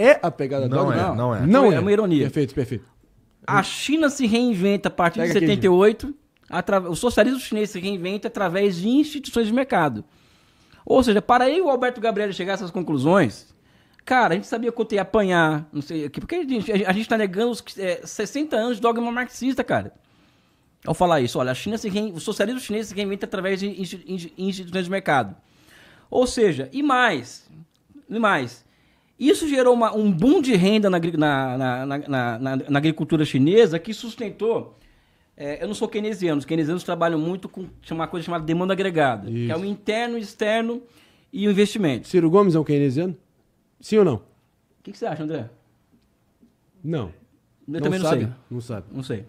É a pegada não É, não. não é. Não então é. é uma ironia. Perfeito, perfeito. A China se reinventa a partir Pega de 78. Atra... O socialismo chinês se reinventa através de instituições de mercado. Ou seja, para aí o Alberto Gabriel chegar a essas conclusões, cara, a gente sabia quanto ia apanhar, não sei porque a gente está negando os é, 60 anos de dogma marxista, cara. Ao falar isso, olha, a China se rein... o socialismo chinês se reinventa através de instituições de mercado. Ou seja, e mais, e mais, isso gerou uma, um boom de renda na, na, na, na agricultura chinesa que sustentou. É, eu não sou keynesiano, os keynesianos trabalham muito com uma coisa chamada demanda agregada, Isso. que é o interno, externo e o investimento. Ciro Gomes é um keynesiano? Sim ou não? O que, que você acha, André? Não. Eu não também sabe, não sei. Não sabe. Não sei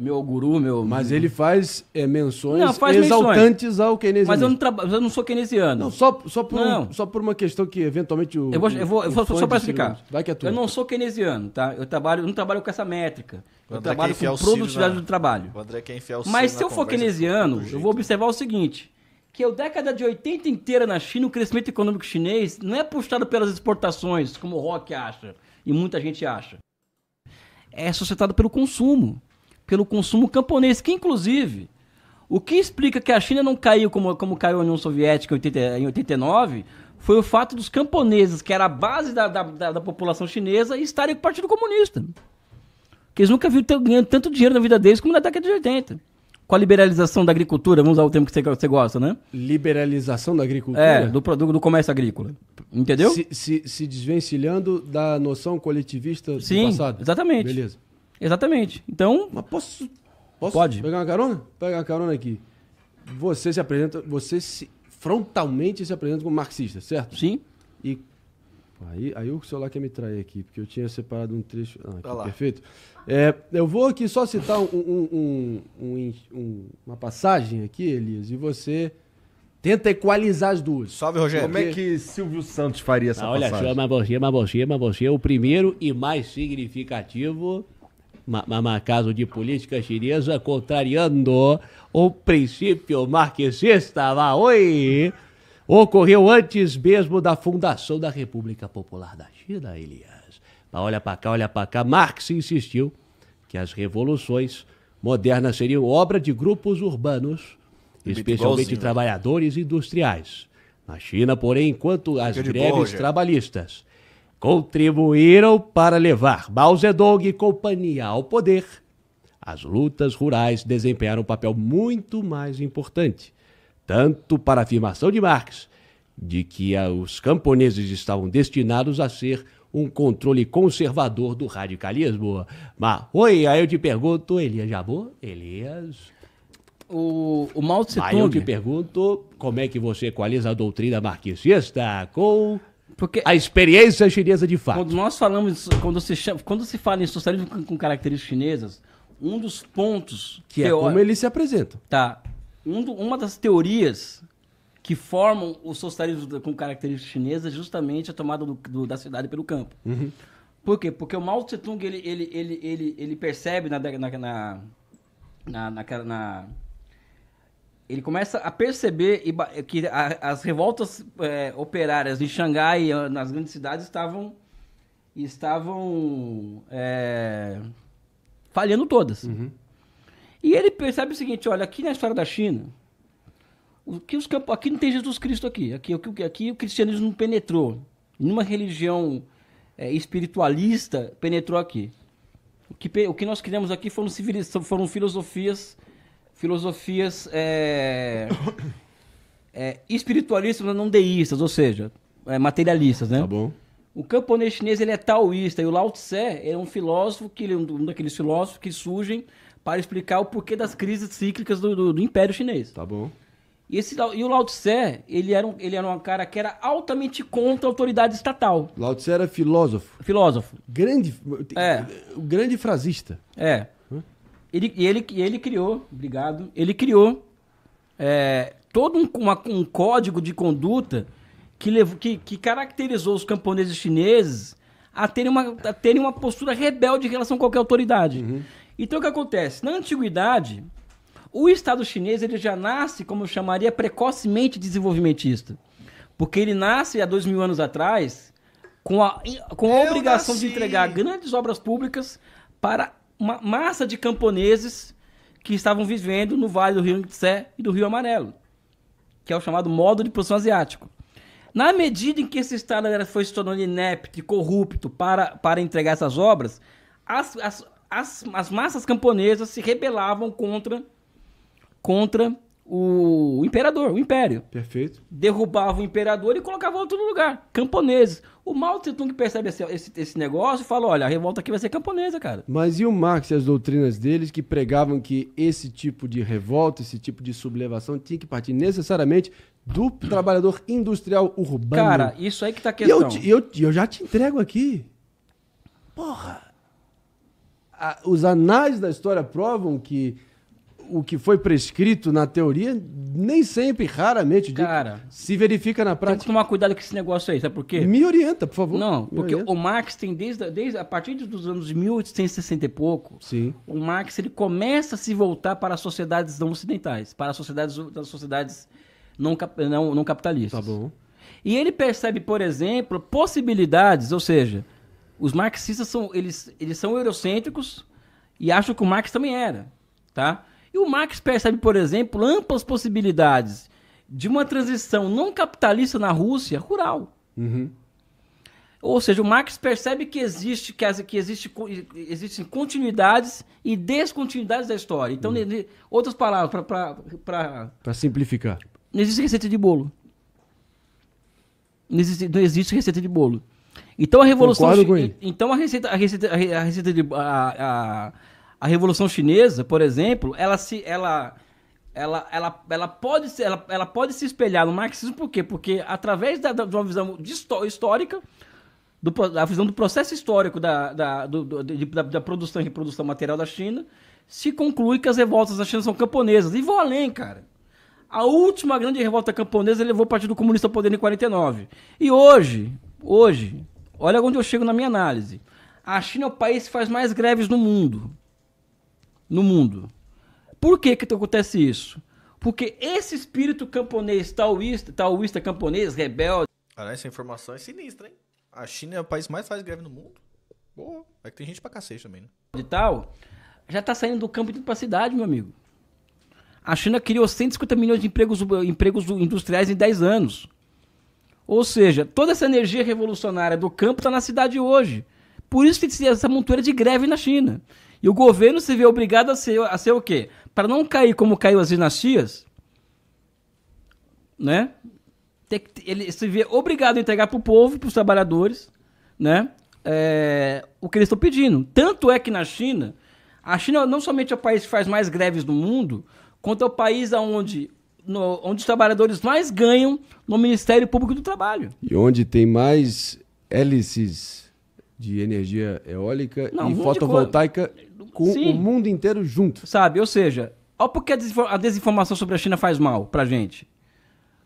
meu guru, meu. Mas ele faz é, menções não, faz exaltantes menções. ao keynesiano. Mas eu não, traba... eu não sou keynesiano. Não, só, só, por não. Um, só por uma questão que eventualmente o. Eu vou, eu vou só, só para explicar. Vai que é tua. Eu não sou keynesiano, tá? Eu trabalho, eu não trabalho com essa métrica. Eu trabalho com produtividade na... do trabalho. O André quer enfiar o Mas se eu for keynesiano, eu vou observar o seguinte. Que a década de 80 inteira na China, o crescimento econômico chinês não é puxado pelas exportações, como o Rock acha, e muita gente acha. É sustentado pelo consumo pelo consumo camponês, que inclusive o que explica que a China não caiu como, como caiu a União Soviética em, 89 foi o fato dos camponeses, que era a base da, da, da, da população chinesa, estarem com o Partido Comunista. Que eles nunca viram ganhando tanto dinheiro na vida deles como na década de 80. Com a liberalização da agricultura, vamos usar o termo que você, você gosta, né? Liberalização da agricultura? É, do, do, do comércio agrícola. Entendeu? Se, se, se desvencilhando da noção coletivista Sim, do passado. Exatamente. Beleza. Exatamente. Então. Mas posso. Posso pode. pegar uma carona? Pega uma carona aqui. Você se apresenta, você se frontalmente se apresenta como marxista, certo? Sim. E aí, aí o celular quer me trair aqui, porque eu tinha separado um trecho. Ah, aqui, perfeito. É, eu vou aqui só citar um, um, um, uma passagem aqui, Elias, e você tenta equalizar as duas. Salve, Rogério. Como é que Silvio Santos faria essa ah, olha passagem? Olha só, Mabogia, uma Mabogia, o primeiro e mais significativo uma, caso de política chinesa contrariando o princípio marxista. lá, oi! Ocorreu antes mesmo da fundação da República Popular da China, Elias. Mas olha para cá, olha para cá. Marx insistiu que as revoluções modernas seriam obra de grupos urbanos, especialmente trabalhadores industriais. Na China, porém, enquanto as greves trabalhistas contribuíram para levar Mao Zedong e companhia ao poder, as lutas rurais desempenharam um papel muito mais importante, tanto para a afirmação de Marx de que os camponeses estavam destinados a ser um controle conservador do radicalismo. Mas, oi, aí eu te pergunto, Elias Jabô, Elias... O, o Mao Tse Tung... Aí eu te pergunto como é que você equaliza a doutrina marxista com porque a experiência chinesa de fato. Quando nós falamos, quando se, chama, quando se fala em socialismo com, com características chinesas, um dos pontos que é como ele se apresenta. Tá. Um do, uma das teorias que formam o socialismo com características chinesas é justamente a tomada do, do, da cidade pelo campo. Uhum. Por quê? Porque o Mao Tse Tung ele, ele, ele, ele, ele percebe na, na, na, na, na ele começa a perceber que as revoltas é, operárias de Xangai eh, nas grandes cidades estavam estavam é, falhando todas. Uhum. E ele percebe o seguinte, olha, aqui na história da China, o que os campos, aqui não tem Jesus Cristo aqui, aqui, aqui, aqui o cristianismo não penetrou, nenhuma religião é, espiritualista penetrou aqui. O que, o que nós criamos aqui foram, foram filosofias filosofias é, é, espiritualistas, mas não deístas, ou seja, é, materialistas, né? Tá bom. O camponês chinês ele é taoísta e o Lao Tse é um filósofo que ele, é um daqueles filósofos que surgem para explicar o porquê das crises cíclicas do, do, do Império Chinês. Tá bom. E, esse, e o Lao Tse, ele era, um, ele era um cara que era altamente contra a autoridade estatal. Lao Tse era filósofo. Filósofo. Grande, é. grande frasista. É. Ele, ele, ele criou, obrigado, ele criou é, todo um, uma, um código de conduta que, levou, que, que caracterizou os camponeses chineses a terem uma, a terem uma postura rebelde em relação a qualquer autoridade. Uhum. Então o que acontece? Na antiguidade, o Estado chinês ele já nasce, como eu chamaria, precocemente desenvolvimentista. Porque ele nasce há dois mil anos atrás com a, com a obrigação nasci. de entregar grandes obras públicas para uma massa de camponeses que estavam vivendo no Vale do Rio Tsé e do Rio Amarelo, que é o chamado modo de produção asiático. Na medida em que esse Estado foi se tornando inepto e corrupto para, para entregar essas obras, as, as, as, as massas camponesas se rebelavam contra, contra o imperador, o império. Perfeito. Derrubava o imperador e colocava outro lugar, camponeses. O Mao Tse Tung percebe esse, esse, esse, negócio e fala: olha, a revolta aqui vai ser camponesa, cara. Mas e o Marx e as doutrinas deles que pregavam que esse tipo de revolta, esse tipo de sublevação tinha que partir necessariamente do trabalhador industrial urbano? Cara, isso aí que tá a questão. E eu, eu, eu já te entrego aqui. Porra! A, os anais da história provam que o que foi prescrito na teoria nem sempre, raramente, Cara, se verifica na prática. Tem que tomar cuidado com esse negócio aí, sabe por quê? Me orienta, por favor. Não, porque o Marx tem desde, desde a partir dos anos 1860 e pouco, Sim. o Marx ele começa a se voltar para as sociedades não ocidentais, para as sociedades, as sociedades não, não, não capitalistas. Tá bom. E ele percebe, por exemplo, possibilidades, ou seja, os marxistas são eles, eles são eurocêntricos e acham que o Marx também era, tá? E o Marx percebe, por exemplo, amplas possibilidades de uma transição não capitalista na Rússia rural. Uhum. Ou seja, o Marx percebe que existe que, que existe, existem continuidades e descontinuidades da história. Então, uhum. outras palavras para para simplificar. Não existe receita de bolo. Não existe, não existe receita de bolo. Então a revolução, então a receita, a receita, a receita de a, a, a Revolução Chinesa, por exemplo, ela se ela ela, ela, ela, pode, ser, ela, ela pode se espelhar no marxismo, por quê? Porque através da, da de uma visão de histórica, do, da visão do processo histórico da, da, do, do, de, da, da, produção e reprodução material da China, se conclui que as revoltas da China são camponesas. E vou além, cara. A última grande revolta camponesa levou o Partido Comunista ao poder em 49. E hoje, hoje, olha onde eu chego na minha análise. A China é o país que faz mais greves no mundo no mundo. Por que que acontece isso? Porque esse espírito camponês, taoísta, taoísta camponês, rebelde... Ah, essa informação é sinistra, hein? A China é o país mais faz greve no mundo. Boa. É que tem gente pra cacete também, né? De tal, já tá saindo do campo de pra cidade, meu amigo. A China criou 150 milhões de empregos, empregos industriais em 10 anos. Ou seja, toda essa energia revolucionária do campo está na cidade hoje. Por isso que tem essa montura de greve na China. E o governo se vê obrigado a ser, a ser o quê? Para não cair como caiu as dinastias, né? Ele se vê obrigado a entregar para o povo, para os trabalhadores, né? É, o que eles estão pedindo. Tanto é que na China, a China não somente é o país que faz mais greves no mundo, quanto é o país onde, no, onde os trabalhadores mais ganham no Ministério Público do Trabalho. E onde tem mais hélices de energia eólica Não, e um fotovoltaica co... com Sim. o mundo inteiro junto. Sabe, ou seja, olha porque a desinformação sobre a China faz mal pra gente.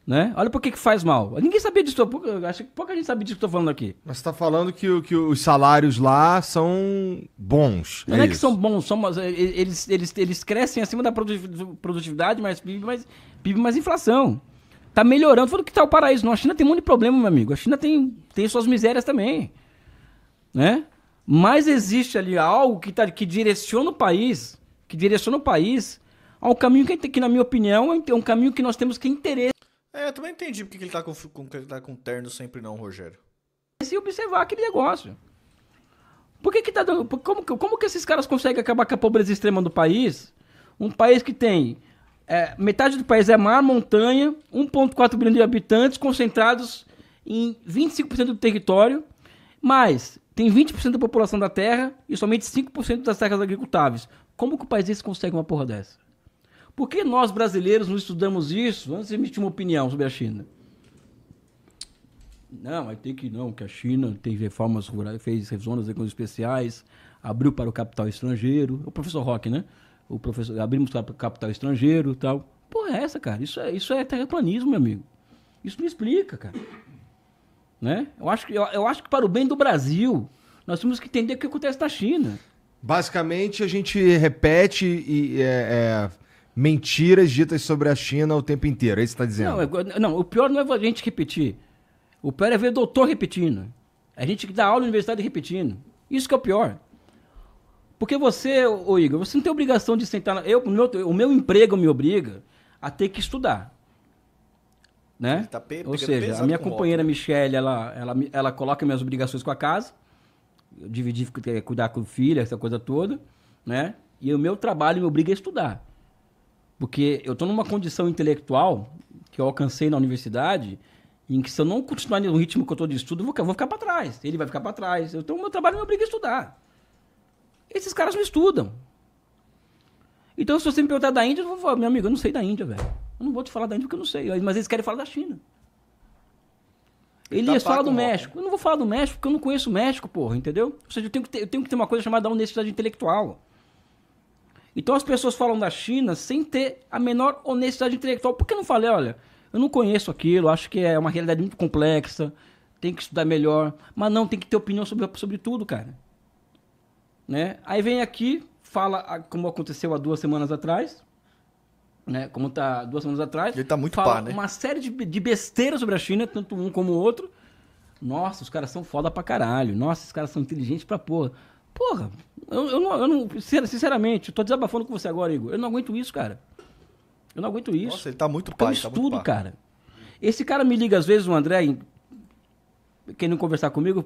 Né? Olha por que faz mal. Ninguém sabia disso, pouca, acho que pouca gente sabia disso que eu tô falando aqui. Mas você tá falando que, que os salários lá são bons. É Não é, é que são bons, são, eh, eh, eles, eles, eles crescem acima da produtividade, mas PIB mais, PIB mais inflação. Tá melhorando. Falando que tá o paraíso. Não, a China tem um monte de problema, meu amigo. A China tem, tem suas misérias também né? Mas existe ali algo que, tá, que direciona o país, que direciona o país a um caminho que, que, na minha opinião, é um caminho que nós temos que interesse. É, eu também entendi porque ele tá com, com, ele tá com terno sempre não, Rogério. Se observar aquele negócio. Por que que tá dando, como, como que esses caras conseguem acabar com a pobreza extrema do país? Um país que tem é, metade do país é mar, montanha, 1,4 bilhão de habitantes concentrados em 25% do território, mas tem 20% da população da terra e somente 5% das terras agricultáveis. Como que o país desse consegue uma porra dessa? Por que nós brasileiros não estudamos isso antes de emitir uma opinião sobre a China? Não, aí tem que não, que a China tem reformas rurais, fez zonas econômicas especiais, abriu para o capital estrangeiro. O professor Rock, né? O professor, abrimos para o capital estrangeiro e tal. Porra é essa, cara? Isso é, isso é terraplanismo, meu amigo. Isso me explica, cara. Né? Eu, acho que, eu, eu acho que para o bem do Brasil, nós temos que entender o que acontece na China. Basicamente, a gente repete e, é, é, mentiras ditas sobre a China o tempo inteiro. É isso que está dizendo? Não, é, não, o pior não é a gente repetir. O pior é ver doutor repetindo. A gente que dá aula na universidade repetindo. Isso que é o pior. Porque você, ô Igor, você não tem obrigação de sentar. Na... Eu, meu, o meu emprego me obriga a ter que estudar. Né? Tá pe Ou seja, a minha companheira né? Michelle, ela, ela, ela coloca minhas obrigações com a casa, dividir, é, cuidar com o filho, essa coisa toda, né? E o meu trabalho me obriga a estudar. Porque eu estou numa condição intelectual que eu alcancei na universidade, em que se eu não continuar no ritmo que eu estou de estudo, eu vou, eu vou ficar para trás. Ele vai ficar para trás. Então, o meu trabalho me obriga a estudar. Esses caras não estudam. Então, se você me perguntar da Índia, eu vou falar, meu amigo, eu não sei da Índia, velho. Eu não vou te falar da Índia porque eu não sei. Mas eles querem falar da China. Elias, tá fala do México. Eu não vou falar do México porque eu não conheço o México, porra, entendeu? Ou seja, eu tenho que ter, eu tenho que ter uma coisa chamada honestidade intelectual. Então as pessoas falam da China sem ter a menor honestidade intelectual. Por que não falei, olha, eu não conheço aquilo, acho que é uma realidade muito complexa, tem que estudar melhor. Mas não, tem que ter opinião sobre, sobre tudo, cara. Né? Aí vem aqui, fala como aconteceu há duas semanas atrás, né, como está duas semanas atrás. Ele está muito fala né? uma série de, de besteiras sobre a China, tanto um como o outro. Nossa, os caras são foda pra caralho. Nossa, os caras são inteligentes pra porra. Porra, eu, eu, não, eu não. Sinceramente, eu tô desabafando com você agora, Igor. Eu não aguento isso, cara. Eu não aguento isso. Nossa, ele tá muito pai, é Eu tá estudo, tá cara. Esse cara me liga às vezes, o André, querendo conversar comigo.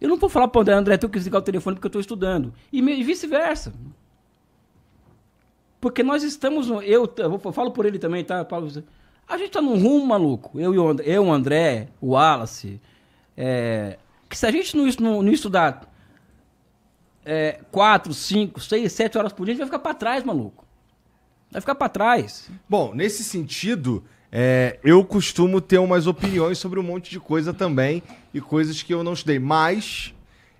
Eu não vou falar pro André, André, tu que desligar o telefone porque eu tô estudando. E, e vice-versa. Porque nós estamos. No, eu, eu, falo por ele também, tá, Paulo? A gente tá num rumo maluco. Eu, e o, André, eu, o André, o Wallace. É, que se a gente não, não, não estudar é, cinco seis sete horas por dia, a gente vai ficar para trás, maluco. Vai ficar para trás. Bom, nesse sentido, é, eu costumo ter umas opiniões sobre um monte de coisa também e coisas que eu não estudei. Mas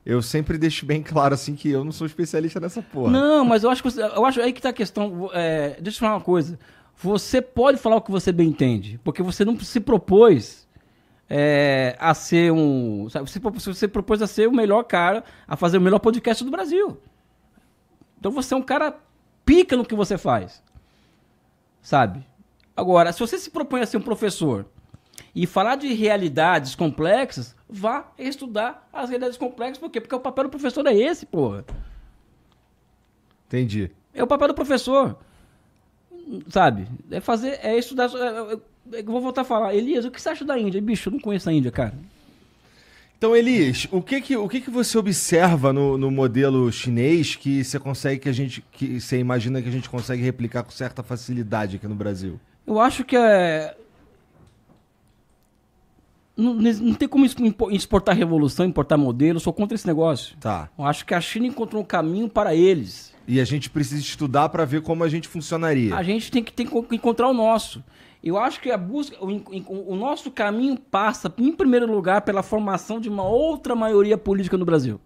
eu sempre deixo bem claro, assim, que eu não sou especialista nessa porra. Não, mas eu acho que você, eu acho aí que tá a questão. É, deixa eu falar uma coisa. Você pode falar o que você bem entende, porque você não se propôs é, a ser um. você, você propôs a ser o melhor cara, a fazer o melhor podcast do Brasil. Então você é um cara pica no que você faz. Sabe? Agora, se você se propõe a ser um professor e falar de realidades complexas, vá estudar as realidades complexas, por quê? Porque o papel do professor é esse, porra. Entendi. É o papel do professor. Sabe? É fazer, é estudar. É, é, é, eu vou voltar a falar. Elias, o que você acha da Índia? Bicho, eu não conheço a Índia, cara. Então, Elias, o que que, o que, que você observa no, no modelo chinês que você consegue que a gente. que você imagina que a gente consegue replicar com certa facilidade aqui no Brasil? Eu acho que é não, não, tem como exportar revolução, importar modelo, sou contra esse negócio. Tá. Eu acho que a China encontrou um caminho para eles. E a gente precisa estudar para ver como a gente funcionaria. A gente tem que, tem que encontrar o nosso. Eu acho que a busca, o, o nosso caminho passa, em primeiro lugar, pela formação de uma outra maioria política no Brasil.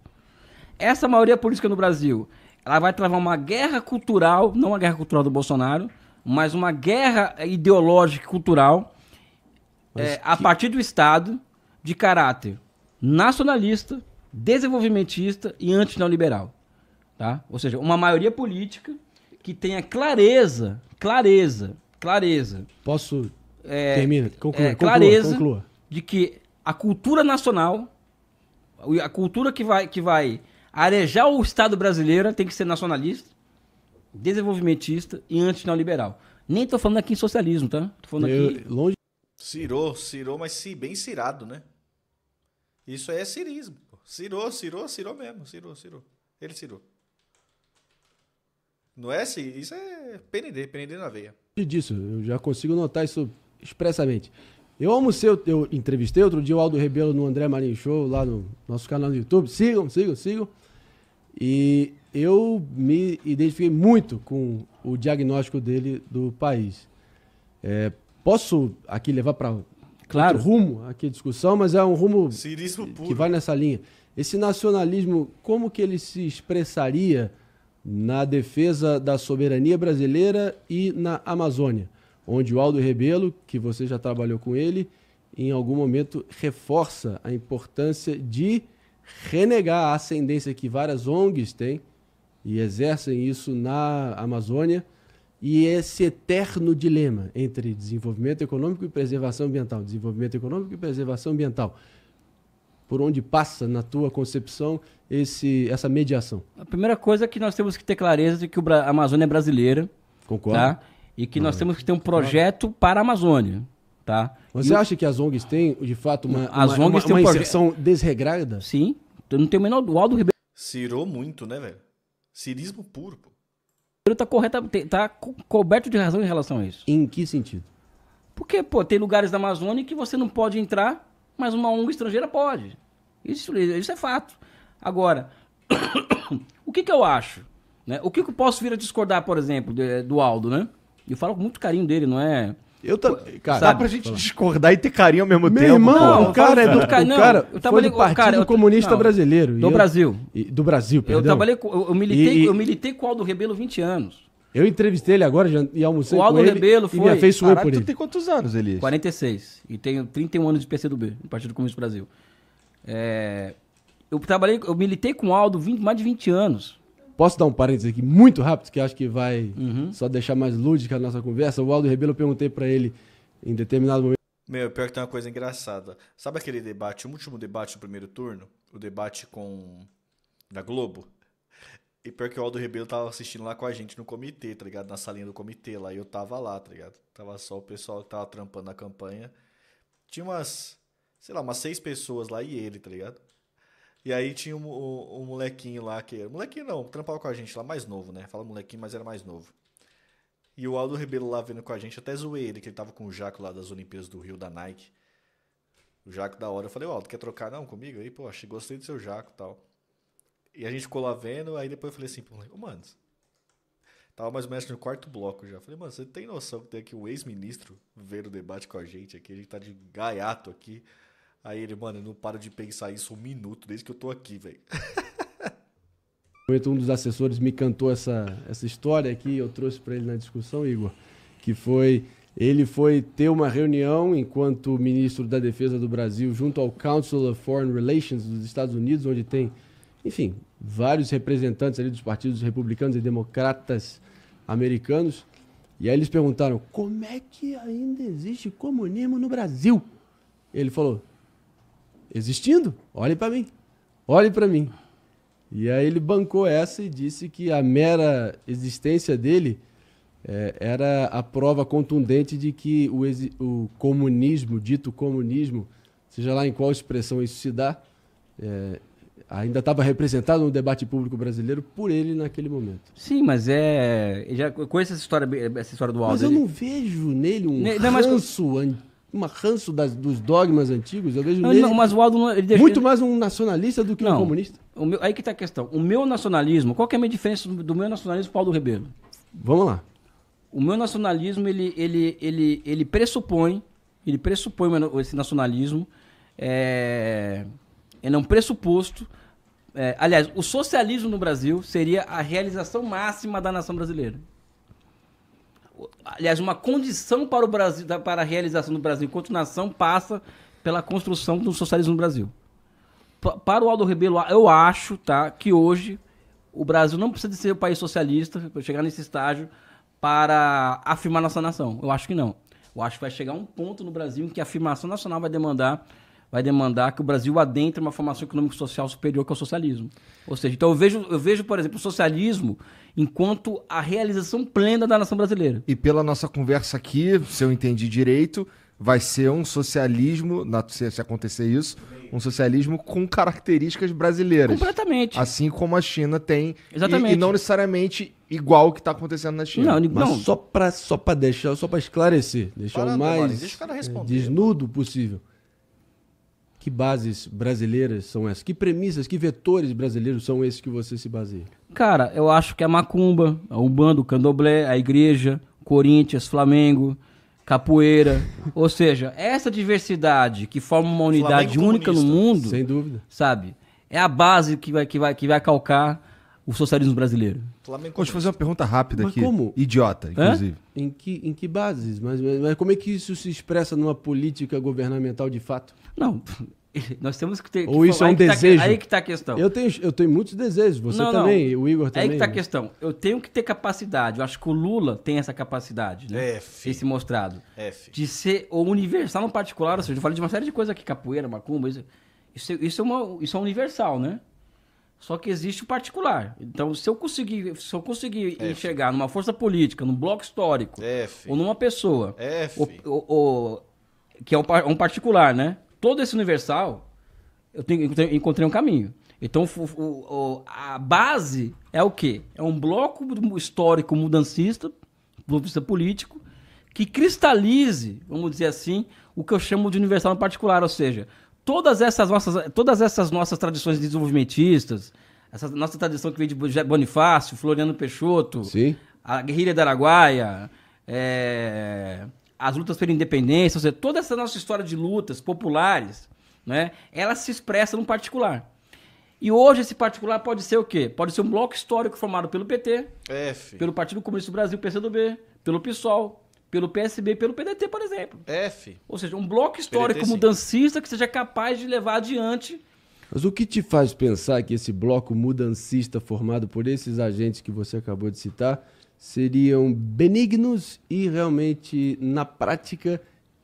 Essa maioria política no Brasil, ela vai travar uma guerra cultural, não a guerra cultural do Bolsonaro, mas uma guerra ideológica e cultural é, a que... partir do Estado de caráter nacionalista, desenvolvimentista e antineoliberal. Tá? Ou seja, uma maioria política que tenha clareza, clareza, clareza. Posso é, termina, conclua, é, clareza conclua, conclua. de que a cultura nacional, a cultura que vai que vai arejar o Estado brasileiro tem que ser nacionalista, desenvolvimentista e antineoliberal. Nem estou falando aqui em socialismo, tá? Tô falando Eu, aqui longe Cirou, cirou, mas bem cirado, né? Isso é cirismo. Cirou, cirou, cirou mesmo. Cirou, cirou. Ele cirou. Não é assim? Isso é PND, PND na veia. disso, eu já consigo notar isso expressamente. Eu amo seu. Eu entrevistei outro dia o Aldo Rebelo no André Marinho Show, lá no nosso canal no YouTube. Sigam, sigam, sigam. E eu me identifiquei muito com o diagnóstico dele do país. É, posso aqui levar para claro rumo aqui a discussão, mas é um rumo que vai nessa linha. Esse nacionalismo, como que ele se expressaria na defesa da soberania brasileira e na Amazônia, onde o Aldo Rebelo, que você já trabalhou com ele, em algum momento reforça a importância de renegar a ascendência que várias ONGs têm e exercem isso na Amazônia e esse eterno dilema entre desenvolvimento econômico e preservação ambiental, desenvolvimento econômico e preservação ambiental. Por onde passa, na tua concepção, esse, essa mediação? A primeira coisa é que nós temos que ter clareza de que a Amazônia é brasileira. Concordo. Tá? E que nós ah, temos que ter um projeto para a Amazônia. Tá? Você e acha o... que as ONGs têm, de fato, uma, as uma, ONGs uma, uma um inserção proje... desregrada? Sim. Eu não tenho o menor... dual Aldo Ribeiro... Cirou muito, né, velho? Cirismo puro, pô está correta, tá co coberto de razão em relação a isso. Em que sentido? Porque, pô, tem lugares da Amazônia que você não pode entrar, mas uma ONG estrangeira pode. Isso, isso é fato. Agora, o que, que eu acho? Né? O que, que eu posso vir a discordar, por exemplo, de, do Aldo, né? Eu falo com muito carinho dele, não é eu também. Cara, sabe? dá pra gente Fala. discordar e ter carinho ao mesmo Meu tempo. Irmão, pô. o cara é do, cara, não, cara eu trabalhei, do Partido cara, Comunista não, Brasileiro. Do eu, Brasil. E, do Brasil, perdão. Eu trabalhei com, eu, eu, militei, e, eu militei com o Aldo Rebelo 20 anos. Eu entrevistei ele agora já, e almocei ele. o Aldo Rebelo foi. E me afeiçoei Caraca, por ele. tu tem quantos anos, ele? 46. E tenho 31 anos de PCdoB, no Partido Comunista Brasil. É, eu trabalhei, eu militei com o Aldo 20, mais de 20 anos. Posso dar um parênteses aqui muito rápido, que acho que vai uhum. só deixar mais lúdica a nossa conversa? O Aldo Rebelo, eu perguntei para ele em determinado momento. Meu, pior que tem uma coisa engraçada. Sabe aquele debate, o último debate do primeiro turno? O debate com. da Globo? E pior que o Aldo Rebelo tava assistindo lá com a gente no comitê, tá ligado? Na salinha do comitê lá. E eu tava lá, tá ligado? Tava só o pessoal que tava trampando na campanha. Tinha umas. sei lá, umas seis pessoas lá e ele, tá ligado? E aí tinha um, um, um molequinho lá que. Molequinho não, trampava com a gente lá, mais novo, né? Fala molequinho, mas era mais novo. E o Aldo Ribeiro lá vendo com a gente, até zoei ele, que ele tava com o Jaco lá das Olimpíadas do Rio da Nike. O Jaco da hora. Eu falei, Aldo, quer trocar não comigo? Aí, pô, achei, gostei do seu Jaco e tal. E a gente ficou lá vendo, aí depois eu falei assim pô oh, mano, Tava mais ou menos no quarto bloco já. Falei, mano, você tem noção que tem aqui o ex-ministro ver o debate com a gente aqui? A gente tá de gaiato aqui. Aí ele, mano, eu não paro de pensar isso um minuto desde que eu tô aqui, velho. Um dos assessores me cantou essa, essa história aqui, eu trouxe para ele na discussão, Igor, que foi ele foi ter uma reunião enquanto ministro da Defesa do Brasil junto ao Council of Foreign Relations dos Estados Unidos, onde tem, enfim, vários representantes ali dos partidos republicanos e democratas americanos. E aí eles perguntaram: "Como é que ainda existe comunismo no Brasil?" Ele falou: existindo. Olhe para mim. Olhe para mim. E aí ele bancou essa e disse que a mera existência dele é, era a prova contundente de que o, o, comunismo, dito comunismo, seja lá em qual expressão isso se dá, é, ainda estava representado no debate público brasileiro por ele naquele momento. Sim, mas é. Eu já conheço essa história, essa história do Aldo. Mas eu ele... não vejo nele um não, ranço mas um ranço das, dos dogmas antigos, eu vejo não, nele, mas o Aldo não, é- ele deixa, muito mais um nacionalista do que não, um comunista. Meu, aí que está a questão. O meu nacionalismo, qual que é a minha diferença do meu nacionalismo para o Aldo Rebelo? Vamos lá. O meu nacionalismo, ele, ele, ele, ele pressupõe, ele pressupõe esse nacionalismo, é, é um pressuposto, é, aliás, o socialismo no Brasil seria a realização máxima da nação brasileira aliás, uma condição para o Brasil, para a realização do Brasil enquanto nação passa pela construção do socialismo no Brasil. para o Aldo Rebelo, eu acho, tá, que hoje o Brasil não precisa de ser um país socialista para chegar nesse estágio para afirmar nossa nação. Eu acho que não. Eu acho que vai chegar um ponto no Brasil em que a afirmação nacional vai demandar vai demandar que o Brasil adentre uma formação econômico-social superior que é o socialismo. Ou seja, então eu vejo, eu vejo, por exemplo, o socialismo enquanto a realização plena da nação brasileira. E pela nossa conversa aqui, se eu entendi direito, vai ser um socialismo, se acontecer isso, um socialismo com características brasileiras. Completamente. Assim como a China tem. Exatamente. E, e não necessariamente igual o que está acontecendo na China. Não, Mas não. só para só deixar, só para esclarecer, deixar Parando, o mais Maris, deixa o desnudo possível. Que bases brasileiras são essas? Que premissas, que vetores brasileiros são esses que você se baseia? Cara, eu acho que é a macumba, a Bando, o candomblé, a igreja, Corinthians, Flamengo, capoeira, ou seja, essa diversidade que forma uma unidade Flamengo única no mundo, sem dúvida, sabe? É a base que vai que vai que vai calcar o socialismo brasileiro? Flamengo fazer uma pergunta rápida mas aqui. Como? Idiota, inclusive. É? Em, que, em que bases? Mas, mas, mas, como é que isso se expressa numa política governamental de fato? Não. Nós temos que ter. Que Ou isso é falar. é um aí desejo. Que tá, aí que está a questão. Eu tenho, eu tenho muitos desejos, você não, também, não. o Igor também. Aí que está a questão. Eu tenho que ter capacidade. Eu acho que o Lula tem essa capacidade, né? É, F. Esse mostrado. É, F. De ser o universal no particular, ou seja, eu falei de uma série de coisas aqui, capoeira, macumba, isso, isso, isso, é, uma, isso é universal, né? Só que existe o particular. Então, se eu conseguir, se eu conseguir enxergar numa força política, num bloco histórico, F. ou numa pessoa, ou, ou, que é um, um, particular, né? Todo esse universal, eu tenho, encontrei um caminho. Então, o, o, a base é o quê? É um bloco histórico mudancista, mudancista político, que cristalize, vamos dizer assim, o que eu chamo de universal no particular, ou seja, todas essas nossas, todas essas nossas tradições desenvolvimentistas, essa nossa tradição que vem de Bonifácio, Floriano Peixoto, Sim. a guerrilha da Araguaia, é, as lutas pela independência, ou seja, toda essa nossa história de lutas populares, né, ela se expressa num particular. E hoje esse particular pode ser o quê? Pode ser um bloco histórico formado pelo PT, é, F. pelo Partido Comunista do Brasil, PCdoB, pelo PSOL, pelo PSB pelo PDT, por exemplo. F. Ou seja, um bloco histórico PDT, mudancista que seja capaz de levar adiante. Mas o que te faz pensar que esse bloco mudancista formado por esses agentes que você acabou de citar seriam benignos e realmente, na prática,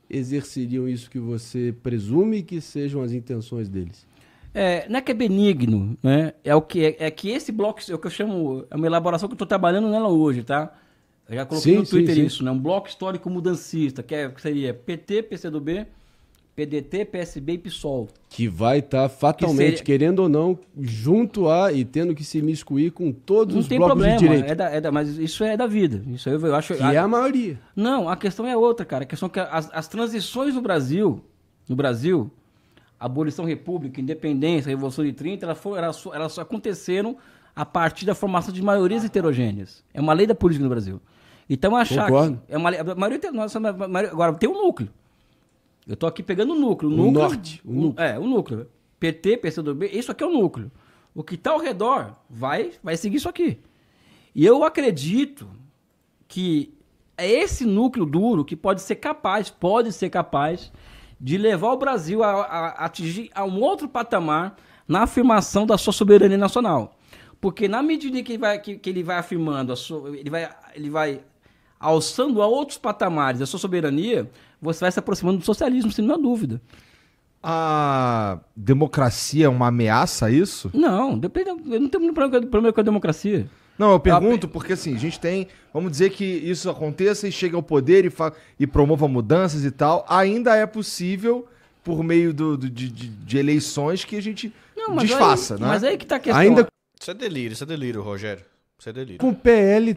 exerceriam isso que você presume que sejam as intenções deles? É, não é que é benigno, né? É o que é, é que esse bloco, é o que eu chamo, é uma elaboração que eu estou trabalhando nela hoje, tá? Eu já coloquei sim, no Twitter sim, isso, né? Um bloco histórico mudancista, que, é, que seria PT, PCdoB, PDT, PSB e PSOL. Que vai estar tá fatalmente, que seria... querendo ou não, junto a e tendo que se miscuir com todos não os blocos problema, de direita. É da, é da, mas isso é da vida. Isso eu, eu acho. Que a... é a maioria. Não, a questão é outra, cara. A questão é que as, as transições no Brasil, no Brasil, abolição república, independência, revolução de 30, elas, foram, elas, elas aconteceram a partir da formação de maiorias heterogêneas. É uma lei da política no Brasil. Então achar Concordo. que é uma, a maioria tem, nossa, maioria, agora tem um núcleo. Eu estou aqui pegando o núcleo, o núcleo, norte, o núcleo. É, o núcleo. PT, PCdoB, isso aqui é o núcleo. O que está ao redor vai vai seguir isso aqui. E eu acredito que é esse núcleo duro que pode ser capaz, pode ser capaz de levar o Brasil a, a, a atingir a um outro patamar na afirmação da sua soberania nacional. Porque na medida que ele vai, que, que ele vai afirmando, sua, ele, vai, ele vai alçando a outros patamares a sua soberania, você vai se aproximando do socialismo, sem nenhuma dúvida. A democracia é uma ameaça a isso? Não, depende, eu não tenho problema com a democracia. Não, eu pergunto porque assim, a gente tem, vamos dizer que isso aconteça e chega ao poder e, e promova mudanças e tal, ainda é possível por meio do, do de, de, eleições que a gente não, desfaça, aí, né? Mas aí que tá a questão. Ainda... Isso é delírio, isso é delírio, Rogério. Isso é delírio. Com o PL